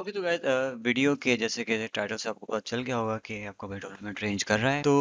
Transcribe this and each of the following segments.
okay तो guys video के जैसे कि टाइटल से आपको पता चल गया होगा कि आपका भाई टूर्नामेंट रेंज कर रहा है तो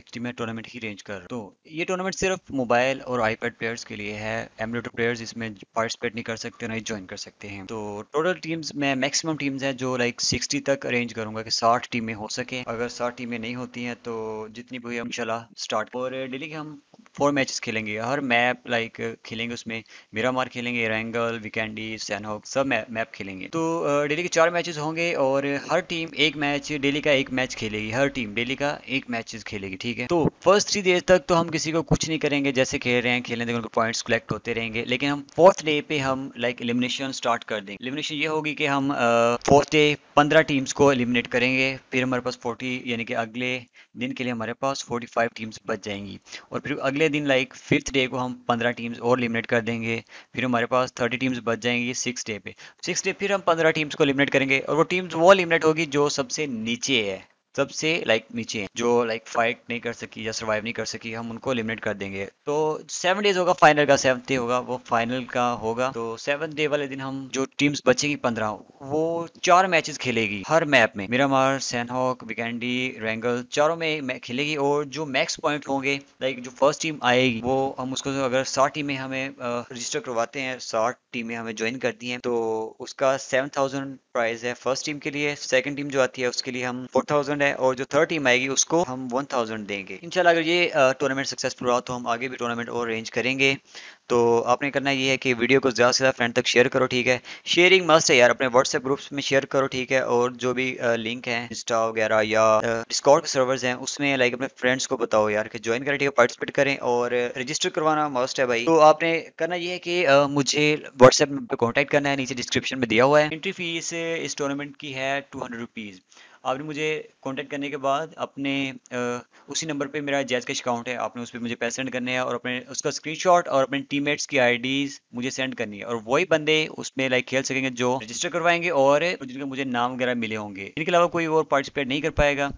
एक्चुअली मैं टूर्नामेंट ही रेंज कर तो ये टूर्नामेंट सिर्फ मोबाइल और आईपैड प्लेयर्स के लिए है एमुलेटर प्लेयर्स इसमें पार्टिसिपेट नहीं कर सकते ना ही ज्वाइन कर सकते हैं तो टोटल टीम्स में मैक्सिमम टीम्स हैं जो लाइक सिक्सटी तक अरेंज करूंगा कि साठ टीमें हो सके अगर साठ टीमें नहीं होती हैं तो जितनी भी हम चला स्टार्ट और डेली के हम फोर मैचेस खेलेंगे हर मैप लाइक खेलेंगे उसमें मेरा मार खेलेंगे रैंगल विकेंडी सैनहॉक सब मैप खेलेंगे तो डेली के चार मैचेस होंगे और हर टीम एक मैच डेली का एक मैच खेलेगी हर टीम डेली का एक मैच खेलेगी ठीक है तो फर्स्ट थ्री डेज तक तो हम किसी को कुछ नहीं करेंगे जैसे खेल रहे हैं खेलने देंगे उनको पॉइंट्स कलेक्ट होते रहेंगे लेकिन हम फोर्थ डे पे हम लाइक एलिमिनेशन स्टार्ट कर देंगे इलिमिनेशन ये होगी कि हम फोर्थ डे पंद्रह टीम्स को एलिमिनेट करेंगे फिर हमारे पास फोर्टी यानी कि अगले दिन के लिए हमारे पास फोर्टी फाइव टीम्स बच जाएंगी और फिर अगले अगले दिन लाइक फिफ्थ डे को हम पंद्रह टीम्स और लिमिनेट कर देंगे फिर हमारे पास थर्टी टीम्स बच जाएंगी सिक्स डे पे सिक्स डे फिर हम पंद्रह टीम्स को लिमिनेट करेंगे और वो टीम्स वो लिमिनेट होगी जो सबसे नीचे है सबसे लाइक नीचे हैं जो लाइक फाइट नहीं कर सकी या सर्वाइव नहीं कर सकी हम उनको एलिमिनेट कर देंगे तो सेवन डेज होगा फाइनल का सेवन डे होगा वो फाइनल का होगा तो सेवन डे वाले दिन हम जो टीम्स बचेगी पंद्रह वो चार मैचेस खेलेगी हर मैप में मिरामार सैनहॉक विकेंडी रेंगल चारों में खेलेगी और जो मैक्स पॉइंट होंगे लाइक जो फर्स्ट टीम आएगी वो हम उसको तो अगर साठ टीमें हमें रजिस्टर करवाते हैं साठ टीमें हमें ज्वाइन करती हैं तो उसका सेवन थाउजेंड प्राइस है फर्स्ट टीम के लिए सेकंड टीम जो आती है उसके लिए हम 4000 है और जो थर्ड टीम आएगी उसको हम 1000 देंगे इंशाल्लाह अगर ये टूर्नामेंट सक्सेसफुल रहा तो हम आगे भी टूर्नामेंट और अरेंज करेंगे तो आपने करना ये है कि वीडियो को ज़्यादा से ज़्यादा फ्रेंड तक शेयर करो ठीक है शेयरिंग मस्त है यार अपने व्हाट्सएप ग्रुप्स में शेयर करो ठीक है और जो भी लिंक है इंस्टा वगैरह या डिस्कॉर्ड के सर्वर्स हैं उसमें लाइक अपने फ्रेंड्स को बताओ यार कि ज्वाइन करें ठीक है पार्टिसिपेट करें और रजिस्टर करवाना मस्ट है भाई तो आपने करना ये है कि मुझे व्हाट्सएप में कॉन्टैक्ट करना है नीचे डिस्क्रिप्शन में दिया हुआ है एंट्री फीस इस टूर्नामेंट की है टू हंड्रेड रुपीज़ आपने मुझे कांटेक्ट करने के बाद अपने आ, उसी नंबर पे मेरा जैज कैश अकाउंट है आपने उस पर मुझे पैसे सेंड करने हैं और अपने उसका स्क्रीनशॉट और अपने टीममेट्स की आईडीज मुझे सेंड करनी है और वही बंदे उसमें लाइक खेल सकेंगे जो रजिस्टर करवाएंगे और जिनके मुझे नाम वगैरह मिले होंगे इनके अलावा कोई और पार्टिसिपेट नहीं कर पाएगा